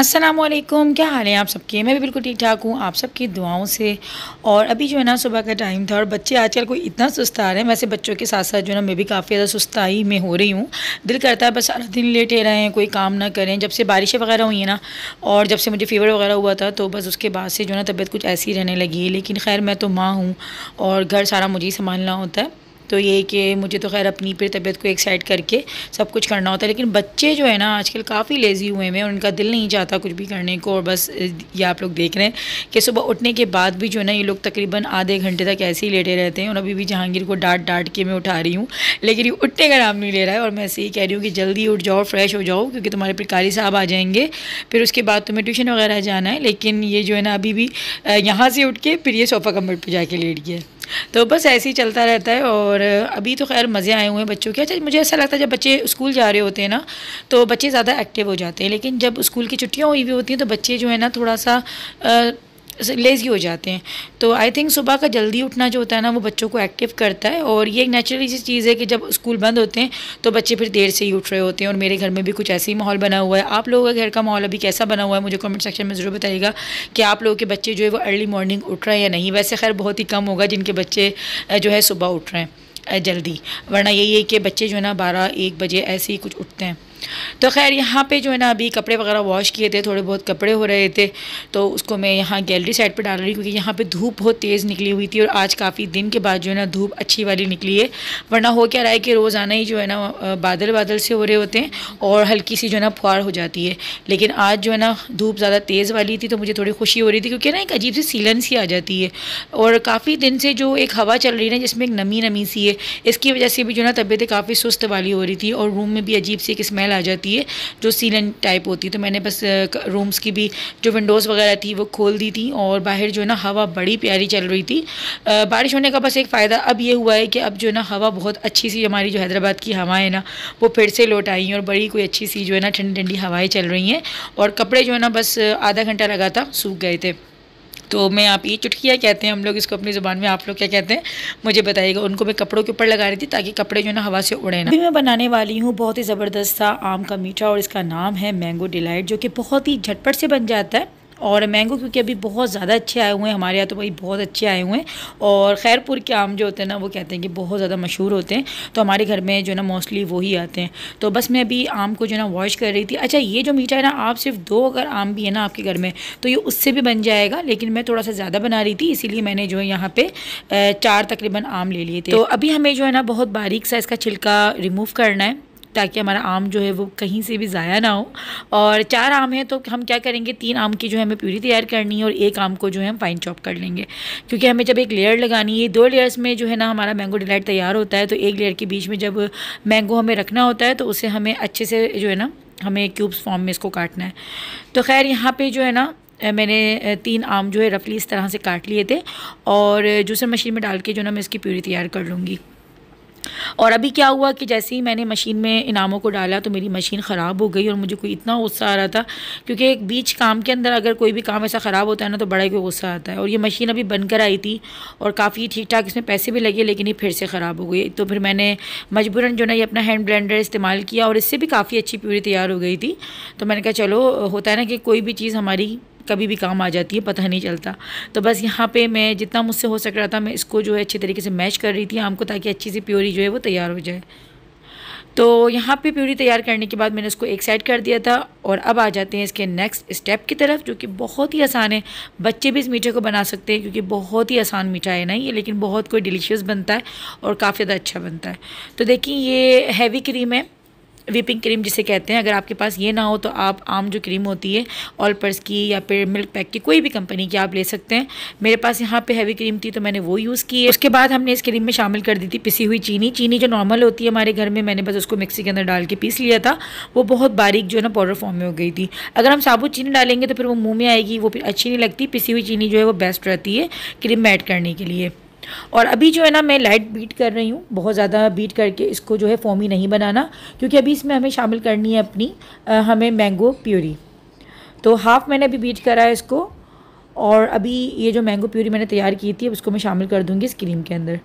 असलम क्या हाल है आप सबके मैं भी बिल्कुल ठीक ठाक हूँ आप सबकी दुआओं से और अभी जो है ना सुबह का टाइम था और बच्चे आजकल कोई इतना आ रहे हैं वैसे बच्चों के साथ साथ जो है ना मैं भी काफ़ी ज़्यादा सुस्ताई में हो रही हूँ दिल करता है बस सारा दिन लेटे रहें कोई काम ना करें जब से बारिशें वगैरह हुई हैं ना और जब से मुझे फीवर वगैरह हुआ था तो बस उसके बाद से जो है ना तबीयत कुछ ऐसी रहने लगी है लेकिन खैर मैं तो माँ हूँ और घर सारा मुझे ही संभालना होता है तो ये कि मुझे तो खैर अपनी फिर तबीयत को एक करके सब कुछ करना होता है लेकिन बच्चे जो है ना आजकल काफ़ी लेज़ी हुए हैं उनका दिल नहीं चाहता कुछ भी करने को और बस ये आप लोग देख रहे हैं कि सुबह उठने के बाद भी जो है ना ये लोग तकरीबन आधे घंटे तक ऐसे ही लेटे रहते हैं और अभी भी जहांगीर को डांट डांट के मैं उठा रही हूँ लेकिन ये उठने का नाम नहीं ले रहा है और मैं ऐसे ही कह रही हूँ कि जल्दी उठ जाओ फ्रेश हो जाओ क्योंकि तुम्हारे फिर कारी साहब आ जाएंगे फिर उसके बाद तुम्हें ट्यूशन वगैरह जाना है लेकिन ये जो है ना अभी भी यहाँ से उठ के फिर ये सोफ़ा कम्बर पर जाके लेट गया तो बस ऐसे ही चलता रहता है और अभी तो खैर मज़े आए हुए हैं बच्चों के अच्छा मुझे ऐसा लगता है जब बच्चे स्कूल जा रहे होते हैं ना तो बच्चे ज़्यादा एक्टिव हो जाते हैं लेकिन जब स्कूल की छुट्टियाँ हुई हुई होती हैं तो बच्चे जो है ना थोड़ा सा आ, लेज़ी हो जाते हैं तो आई थिंक सुबह का जल्दी उठना जो होता है ना वो बच्चों को एक्टिव करता है और ये एक नेचुरली सी चीज़ है कि जब स्कूल बंद होते हैं तो बच्चे फिर देर से ही उठ रहे होते हैं और मेरे घर में भी कुछ ऐसे ही माहौल बना हुआ है आप लोगों का घर का माहौल अभी कैसा बना हुआ है मुझे कमेंट सेक्शन में ज़रूर बताइएगा कि आप लोगों के बच्चे जो है वो अर्ली मॉर्निंग उठ रहे हैं या नहीं वैसे खैर बहुत ही कम होगा जिनके बच्चे जो है सुबह उठ रहे हैं जल्दी वरना यही है कि बच्चे जो है ना बारह एक बजे ऐसे ही कुछ उठते हैं तो खैर यहाँ पे जो है ना अभी कपड़े वगैरह वॉश किए थे थोड़े बहुत कपड़े हो रहे थे तो उसको मैं यहाँ गैलरी साइड पर डाल रही हूँ क्योंकि यहाँ पर धूप बहुत तेज़ निकली हुई थी और आज काफ़ी दिन के बाद जो है ना धूप अच्छी वाली निकली है वरना हो क्या रहा है कि रोज़ाना ही जो है ना बादल बादल से हो रहे होते हैं और हल्की सी जो है ना फुहार हो जाती है लेकिन आज जो है ना धूप ज़्यादा तेज़ वाली थी तो मुझे थोड़ी खुशी हो रही थी क्योंकि ना एक अजीब सी सीलन सी आ जाती है और काफ़ी दिन से जो एक हवा चल रही है ना जिसमें एक नमी नमी सी है इसकी वजह से भी जो है ना तबीयतें काफ़ी सुस्त वाली हो रही थी और रूम में भी अजीब सी एक स्मेल आ जाती है जो सीलन टाइप होती है तो मैंने बस रूम्स की भी जो विंडोज़ वगैरह थी वो खोल दी थी और बाहर जो है ना हवा बड़ी प्यारी चल रही थी बारिश होने का बस एक फ़ायदा अब ये हुआ है कि अब जो है ना हवा बहुत अच्छी सी हमारी जो हैदराबाद की हवाएँ है ना वो फिर से लौट आई हैं और बड़ी कोई अच्छी सी जो है ना ठंडी ठंडी हवाएँ चल रही हैं और कपड़े जो है ना बस आधा घंटा लगा था सूख गए थे तो मैं आप ये चुटकिया कहते हैं हम लोग इसको अपनी ज़ुबान में आप लोग क्या कहते हैं मुझे बताइएगा उनको मैं कपड़ों के ऊपर लगा रही थी ताकि कपड़े जो ना हवा से उड़े ना अभी मैं बनाने वाली हूँ बहुत ही ज़बरदस्त सा आम का मीठा और इसका नाम है मैंगो डिलाइट जो कि बहुत ही झटपट से बन जाता है और मैंगो क्योंकि अभी बहुत ज़्यादा अच्छे आए हुए हैं हमारे यहाँ तो भाई बहुत अच्छे आए हुए हैं और खैरपुर के आम जो होते हैं ना वो कहते हैं कि बहुत ज़्यादा मशहूर होते हैं तो हमारे घर में जो ना मोस्टली वही आते हैं तो बस मैं अभी आम को जो ना वॉश कर रही थी अच्छा ये जो मीठा है ना आप सिर्फ दो अगर आम भी है ना आपके घर में तो ये उससे भी बन जाएगा लेकिन मैं थोड़ा सा ज़्यादा बना रही थी इसीलिए मैंने जो है यहाँ पर चार तकरीबन आम ले लिए थे तो अभी हमें जो है ना बहुत बारीक सा इसका छिलका रिमूव करना है ताकि हमारा आम जो है वो कहीं से भी ज़ाया ना हो और चार आम हैं तो हम क्या करेंगे तीन आम की जो है हमें प्यूरी तैयार करनी है और एक आम को जो है हम फाइन चॉप कर लेंगे क्योंकि हमें जब एक लेयर लगानी है दो लेयर्स में जो है ना हमारा मैंगो डिलाइट तैयार होता है तो एक लेयर के बीच में जब मैंगो हमें रखना होता है तो उसे हमें अच्छे से जो है ना हमें क्यूब्स फॉर्म में इसको काटना है तो खैर यहाँ पर जो है ना मैंने तीन आम जो है रफली इस तरह से काट लिए थे और जूसर मशीन में डाल के जो ना मैं इसकी प्यूरी तैयार कर लूँगी और अभी क्या हुआ कि जैसे ही मैंने मशीन में इनामों को डाला तो मेरी मशीन ख़राब हो गई और मुझे कोई इतना गुस्सा आ रहा था क्योंकि एक बीच काम के अंदर अगर कोई भी काम ऐसा ख़राब होता है ना तो बड़ा ही गुस्सा आता है और ये मशीन अभी बनकर आई थी और काफ़ी ठीक ठाक इसमें पैसे भी लगे लेकिन ये फिर से ख़राब हो गई तो फिर मैंने मजबूरन जो ना ये अपना हैंड ब्लेंडर इस्तेमाल किया और इससे भी काफ़ी अच्छी प्यूरी तैयार हो गई थी तो मैंने कहा चलो होता है ना कि कोई भी चीज़ हमारी कभी भी काम आ जाती है पता नहीं चलता तो बस यहाँ पे मैं जितना मुझसे हो सक रहा था मैं इसको जो है अच्छे तरीके से मैश कर रही थी आम को ताकि अच्छी सी प्योरी जो है वो तैयार हो जाए तो यहाँ पे प्योरी तैयार करने के बाद मैंने इसको एक साइड कर दिया था और अब आ जाते हैं इसके नेक्स्ट स्टेप की तरफ जो कि बहुत ही आसान है बच्चे भी इस मीठे को बना सकते हैं क्योंकि बहुत ही आसान मीठा है ना ये लेकिन बहुत कोई डिलीशियस बनता है और काफ़ी ज़्यादा अच्छा बनता है तो देखिए ये हैवी क्रीम है विपिंग क्रीम जिसे कहते हैं अगर आपके पास ये ना हो तो आप आम जो क्रीम होती है ऑल पर्स की या फिर मिल्क पैक की कोई भी कंपनी की आप ले सकते हैं मेरे पास यहाँ पे हैवी क्रीम थी तो मैंने वो यूज़ की है उसके बाद हमने इस क्रीम में शामिल कर दी थी पिसी हुई चीनी चीनी जो नॉर्मल होती है हमारे घर में मैंने बस उसको मिक्सी के अंदर डाल के पीस लिया था वो बहुत बारीक जो है ना पाउडर फॉर्म में हो गई थी अगर हम साबुत चीनी डालेंगे तो फिर वो मुँह में आएगी वो फिर अच्छी नहीं लगती पिसी हुई चीनी जो है वो बेस्ट रहती है क्रीम में ऐड करने के लिए और अभी जो है ना मैं लाइट बीट कर रही हूँ बहुत ज़्यादा बीट करके इसको जो है फोमी नहीं बनाना क्योंकि अभी इसमें हमें शामिल करनी है अपनी हमें मैंगो प्योरी तो हाफ़ मैंने अभी बीट करा है इसको और अभी ये जो मैंगो प्योरी मैंने तैयार की थी अब उसको मैं शामिल कर दूँगी इस क्रीम के अंदर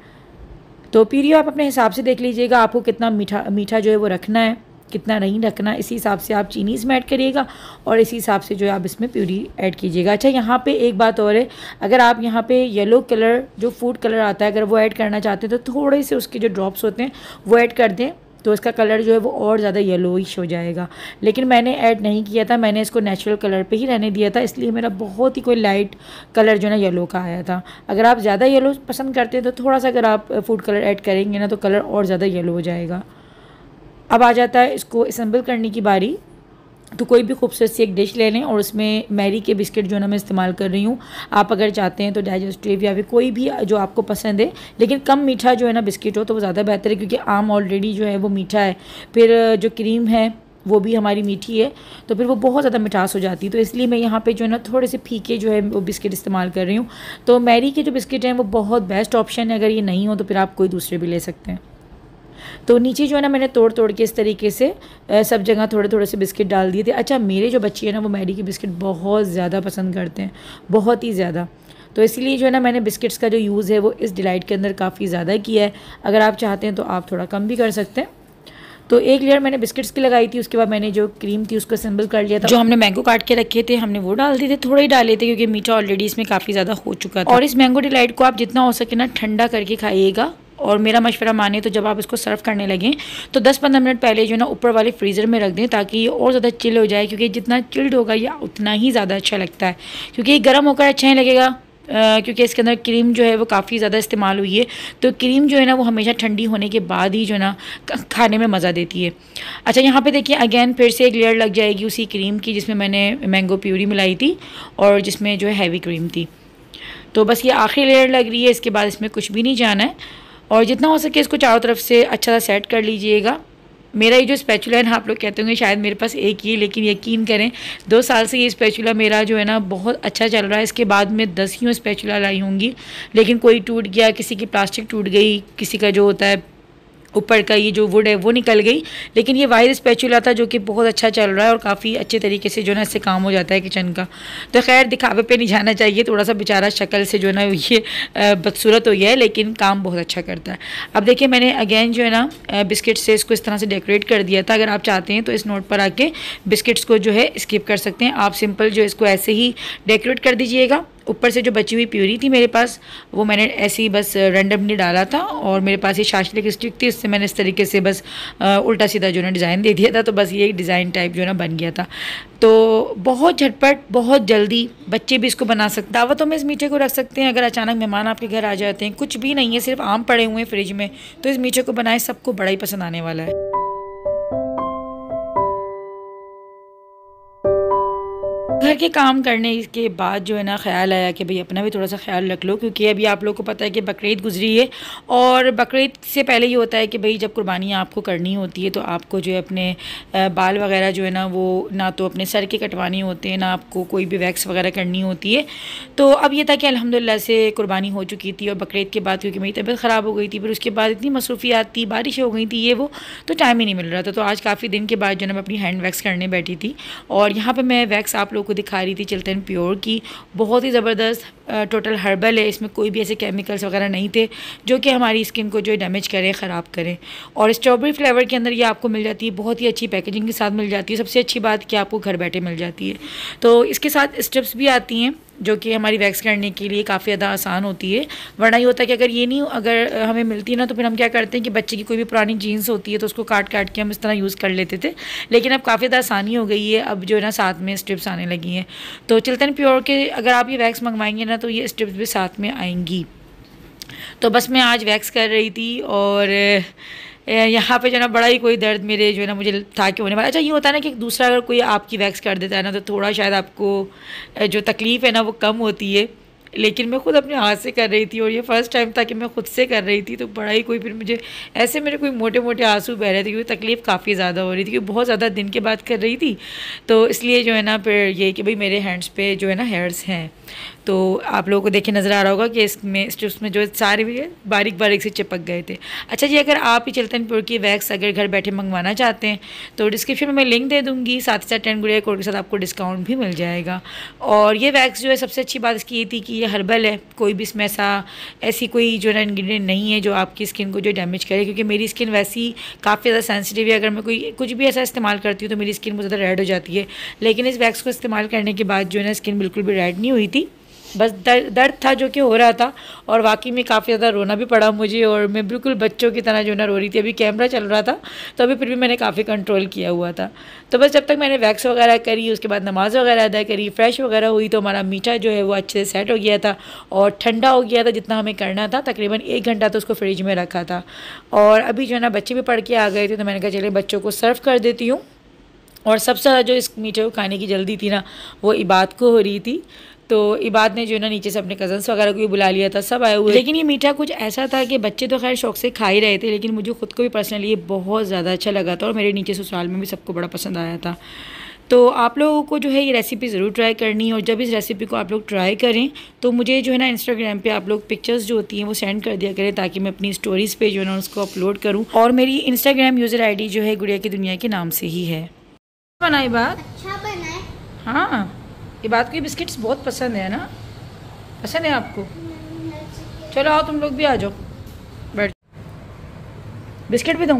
तो प्योरी आप अपने हिसाब से देख लीजिएगा आपको कितना मीठा मीठा जो है वो रखना है कितना नहीं रखना इसी हिसाब से आप चीनी इसमें ऐड करिएगा और इसी हिसाब से जो है आप इसमें प्यूरी ऐड कीजिएगा अच्छा यहाँ पे एक बात और है अगर आप यहाँ पे येलो कलर जो फूड कलर आता है अगर वो ऐड करना चाहते हैं तो थोड़े से उसके जो ड्रॉप्स होते हैं वो ऐड कर दें तो इसका कलर जो है वो और ज़्यादा येलोइश हो जाएगा लेकिन मैंने ऐड नहीं किया था मैंने इसको नेचुरल कलर पे ही रहने दिया था इसलिए मेरा बहुत ही कोई लाइट कलर जो है ना येलो का आया था अगर आप ज़्यादा येलो पसंद करते हैं तो थोड़ा सा अगर आप फूड कलर ऐड करेंगे ना तो कलर और ज़्यादा येलो हो जाएगा अब आ जाता है इसको असम्बल करने की बारी तो कोई भी खूबसूरत सी एक डिश ले लें और उसमें मैरी के बिस्किट जो है ना मैं इस्तेमाल कर रही हूँ आप अगर चाहते हैं तो डाइजेस्टिव या फिर कोई भी जो आपको पसंद है लेकिन कम मीठा जो है ना बिस्किट हो तो वो ज़्यादा बेहतर है क्योंकि आम ऑलरेडी जो है वो मीठा है फिर जो क्रीम है वो भी हमारी मीठी है तो फिर वो बहुत ज़्यादा मिठास हो जाती है तो इसलिए मैं यहाँ पे जो है ना थोड़े से फीके जो है वो बिस्किट इस्तेमाल कर रही हूँ तो मैरी के जो बिस्किट हैं वो बहुत बेस्ट ऑप्शन है अगर ये नहीं हो तो फिर आप कोई दूसरे भी ले सकते हैं तो नीचे जो है ना मैंने तोड़ तोड़ के इस तरीके से सब जगह थोड़े थोड़े से बिस्किट डाल दिए थे अच्छा मेरे जो बच्चे हैं ना वो मैडी के बिस्किट बहुत ज़्यादा पसंद करते हैं बहुत ही ज़्यादा तो इसलिए जो है ना मैंने बिस्किट्स का जो यूज़ है वो इस डिलाइट के अंदर काफ़ी ज़्यादा किया है अगर आप चाहते हैं तो आप थोड़ा कम भी कर सकते हैं तो एक लेयर मैंने बिस्किट्स की लगाई थी उसके बाद मैंने जो क्रीम थी उसको असेंबल कर लिया था जो हमने मैंगो काट के रखे थे हमने वो डाल दिए थे थोड़े ही डाले थे क्योंकि मीठा ऑलरेडी इसमें काफ़ी ज़्यादा हो चुका था और इस मैंगो डिलाइट को आप जितना हो सके ना ठंडा करके खाइएगा और मेरा मशवरा माने तो जब आप इसको सर्व करने लगें तो दस पंद्रह मिनट पहले जो ना ऊपर वाले फ्रीज़र में रख दें ताकि ये और ज़्यादा चिल्ड हो जाए क्योंकि जितना चिल्ड होगा यह उतना ही ज़्यादा अच्छा लगता है क्योंकि ये गर्म होकर अच्छा ही लगेगा Uh, क्योंकि इसके अंदर क्रीम जो है वो काफ़ी ज़्यादा इस्तेमाल हुई है तो क्रीम जो है ना वो हमेशा ठंडी होने के बाद ही जो है ना खाने में मज़ा देती है अच्छा यहाँ पे देखिए अगेन फिर से एक लेयर लग जाएगी उसी क्रीम की जिसमें मैंने मैंगो प्यूरी मिलाई थी और जिसमें जो है हैवी क्रीम थी तो बस ये आखिरी लेयर लग रही है इसके बाद इसमें कुछ भी नहीं जाना है और जितना हो सके इसको चारों तरफ से अच्छा सा सेट कर लीजिएगा मेरा ये जो स्पैचुला है ना आप लोग कहते होंगे शायद मेरे पास एक ही है लेकिन यकीन करें दो साल से ये स्पेचुला मेरा जो है ना बहुत अच्छा चल रहा है इसके बाद मैं दस ही स्पैचुला लाई होंगी लेकिन कोई टूट गया किसी की प्लास्टिक टूट गई किसी का जो होता है ऊपर का ये जो वुड है वो निकल गई लेकिन ये वायर स्पैचुला था जो कि बहुत अच्छा चल रहा है और काफ़ी अच्छे तरीके से जो है इससे काम हो जाता है किचन का तो खैर दिखावे पे नहीं जाना चाहिए थोड़ा सा बेचारा शक्ल से जो है ना ये बदसूरत हो गया है लेकिन काम बहुत अच्छा करता है अब देखिए मैंने अगेन जो है ना बिस्किट से इसको इस तरह से डेकोरेट कर दिया था अगर आप चाहते हैं तो इस नोट पर आके बिस्किट्स को जो है स्किप कर सकते हैं आप सिंपल जो इसको ऐसे ही डेकोरेट कर दीजिएगा ऊपर से जो बची हुई प्यूरी थी मेरे पास वो मैंने ऐसे ही बस रेंडमली डाला था और मेरे पास ये शाशले की स्टिक थी इससे मैंने इस तरीके से बस उल्टा सीधा जो है ना डिज़ाइन दे दिया था तो बस ये डिज़ाइन टाइप जो है ना बन गया था तो बहुत झटपट बहुत जल्दी बच्चे भी इसको बना सकते दावतों में इस मीठे को रख सकते हैं अगर अचानक मेहमान आपके घर आ जाते हैं कुछ भी नहीं है सिर्फ आम पड़े हुए हैं फ्रिज में तो इस मीठे को बनाए सबको बड़ा ही पसंद आने वाला है घर के काम करने के बाद जो है ना ख्याल आया कि भाई अपना भी थोड़ा सा ख्याल रख लो क्योंकि अभी आप लोग को पता है कि बकरीद गुजरी है और बकरीद से पहले ये होता है कि भाई जब कुर्बानी आपको करनी होती है तो आपको जो है अपने बाल वगैरह जो है ना वो ना तो अपने सर के कटवाने होते हैं ना आपको कोई भी वैक्स वगैरह करनी होती है तो अब यह था कि अलहमदिल्ला से कुर्बानी हो चुकी थी और बकरीद के बाद क्योंकि मेरी तबीयत ख़राब हो गई थी फिर उसके बाद इतनी मसरूफियात थी बारिश हो गई थी ये वो तो टाइम ही नहीं मिल रहा था तो आज काफ़ी दिन के बाद जो है ना मैं अपनी हैंड वैक्स करने बैठी थी और यहाँ पर मैं वैक्स आप लोग को दिखा रही थी चिल्टन प्योर की बहुत ही ज़बरदस्त टोटल हर्बल है इसमें कोई भी ऐसे केमिकल्स वगैरह नहीं थे जो कि हमारी स्किन को जो है डैमेज करें ख़राब करें और स्ट्रॉबेरी फ्लेवर के अंदर ये आपको मिल जाती है बहुत ही अच्छी पैकेजिंग के साथ मिल जाती है सबसे अच्छी बात कि आपको घर बैठे मिल जाती है तो इसके साथ स्टेप्स भी आती हैं जो कि हमारी वैक्स करने के लिए काफ़ी ज़्यादा आसान होती है वरना ये होता है कि अगर ये नहीं अगर हमें मिलती है ना तो फिर हम क्या करते हैं कि बच्चे की कोई भी पुरानी जीन्स होती है तो उसको काट काट के हम इस तरह यूज़ कर लेते थे लेकिन अब काफ़ी ज़्यादा आसानी हो गई है अब जो है ना साथ में स्ट्रिप्स आने लगी हैं तो चिल्तन प्योर के अगर आप ये वैक्स मंगवाएंगे ना तो ये स्ट्रिप्स भी साथ में आएंगी तो बस मैं आज वैक्स कर रही थी और यहाँ पे जो है ना बड़ा ही कोई दर्द मेरे जो है ना मुझे था कि होने वाला अच्छा ये होता है ना कि दूसरा अगर कोई आपकी वैक्स कर देता है ना तो थोड़ा शायद आपको जो तकलीफ़ है ना वो कम होती है लेकिन मैं खुद अपने हाथ से कर रही थी और ये फर्स्ट टाइम था कि मैं खुद से कर रही थी तो बड़ा ही कोई फिर मुझे ऐसे मेरे कोई मोटे मोटे आंसू बह रहे थे क्योंकि तकलीफ़ काफ़ी ज़्यादा हो रही थी क्योंकि बहुत ज़्यादा दिन के बाद कर रही थी तो इसलिए जो है ना फिर ये कि भाई मेरे हैंड्स पे जो है ना हेयर्स हैं तो आप लोगों को देखे नज़र आ रहा होगा कि इसमें स्ट्रिप्स में जो सारे भी बारीक बारीक से चिपक गए थे अच्छा जी अगर आप ही चलतनपुर की वैक्स अगर घर बैठे मंगवाना चाहते हैं तो डिस्क्रिप्शन में मैं लिंक दे दूँगी साथ ही साथ टेन गुड़िया कोड के साथ आपको डिस्काउंट भी मिल जाएगा और ये वैक्स जो है सबसे अच्छी बात इसकी ये थी कि ये हर्बल है कोई भी इसमें ऐसा ऐसी कोई जो है इन्ग्रीडियंट नहीं है जो आपकी स्किन को जो डैमेज करे क्योंकि मेरी स्किन वैसी काफ़ी ज़्यादा सेंसिटिव है अगर मैं कोई कुछ भी ऐसा इस्तेमाल करती हूँ तो मेरी स्किन बहुत ज़्यादा रेड हो जाती है लेकिन इस वैक्स को इस्तेमाल करने के बाद जो है ना स्किन बिल्कुल भी रेड नहीं हुई थी बस दर्द दर्द था जो कि हो रहा था और वाकई में काफ़ी ज़्यादा रोना भी पड़ा मुझे और मैं बिल्कुल बच्चों की तरह जो ना रो रही थी अभी कैमरा चल रहा था तो अभी फिर भी मैंने काफ़ी कंट्रोल किया हुआ था तो बस जब तक मैंने वैक्स वगैरह करी उसके बाद नमाज़ वगैरह अदा करी फ्रेश वगैरह हुई तो हमारा मीठा जो है वो अच्छे से सेट हो गया था और ठंडा हो गया था जितना हमें करना था तकरीबन एक घंटा तो उसको फ्रिज में रखा था और अभी जो है ना बच्चे भी पढ़ के आ गए थे तो मैंने कहा चले बच्चों को सर्व कर देती हूँ और सबसे ज़्यादा जो इस मीठे को खाने की जल्दी थी ना वो इबाद को हो रही थी तो इबाद ने जो ना नीचे से अपने कज़न्स वगैरह को भी बुला लिया था सब आए हुए लेकिन ये मीठा कुछ ऐसा था कि बच्चे तो खैर शौक से खा ही रहे थे लेकिन मुझे ख़ुद को भी पर्सनली ये बहुत ज़्यादा अच्छा लगा था और मेरे नीचे ससुराल में भी सबको बड़ा पसंद आया था तो आप लोगों को जो है ये रेसिपी ज़रूर ट्राई करनी है और जब इस रेसिपी को आप लोग ट्राई करें तो मुझे जो है ना इंस्टाग्राम पे आप लोग पिक्चर्स जो होती हैं वो सेंड कर दिया करें ताकि मैं अपनी स्टोरीज़ पे जो है ना उसको अपलोड करूं और मेरी इंस्टाग्राम यूज़र आईडी जो है गुड़िया की दुनिया के नाम से ही है बनाई बात अच्छा बनाए हाँ ये बात को बिस्किट्स बहुत पसंद है ना पसंद है आपको चलो आओ तुम लोग भी आ जाओ बैठ बिस्किट भी दूँ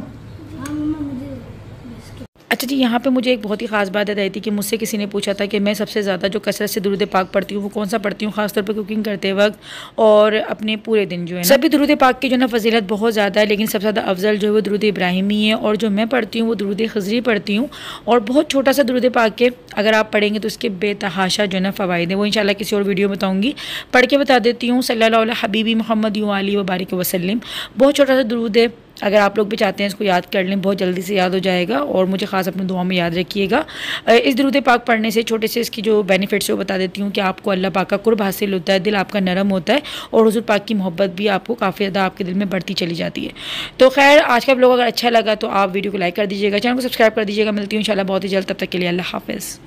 अच्छा जी यहाँ पे मुझे एक बहुत ही खास बात बताई थी कि मुझसे किसी ने पूछा था कि मैं सबसे ज़्यादा जो कसरत से दुरुद पाक पढ़ती हूँ वो कौन सा पढ़ती हूँ खासतौर पर कुकिंग करते वक्त और अपने पूरे दिन जो है सभी दुरुद पाक की जो ना फजीलत बहुत ज़्यादा है लेकिन सबसे ज़्यादा अफजल जो है वो दुरुद इब्राहिमी है और जो मैं पढ़ती हूँ वो दुरुद खजरी पढ़ती हूँ और बहुत छोटा सा दुरुद पाक के अगर आप पढ़ेंगे तो उसके बेतहाशा जो है ना फ़वाद हैं वो इन किसी और वीडियो में बताऊँगी पढ़ के बता देती हूँ सल्ला हबीबी मोहम्मद यूँ अली वबारक वसलम बहुत छोटा सा दुरुद है अगर आप लोग भी चाहते हैं इसको याद कर लें बहुत जल्दी से याद हो जाएगा और मुझे ख़ास अपनी दुआ में याद रखिएगा इस दरुद पाक पढ़ने से छोटे से इसकी जो बेनिफिट्स है वो बता देती हूँ कि आपको अल्लाह पाक का कुर्ब हासिल होता है दिल आपका नरम होता है और हजूर पाक की मोहब्बत भी आपको काफ़ी ज़्यादा आपके दिल में बढ़ती चली जाती है तो खैर आज का ब्लॉग अगर अच्छा लगा तो आप वीडियो को लाइक कर दीजिएगा चैनल को सब्सक्राइब कर दीजिएगा मिलती हूँ इन बहुत ही जल्द तब तक के लिए अल्लाह हाफिज़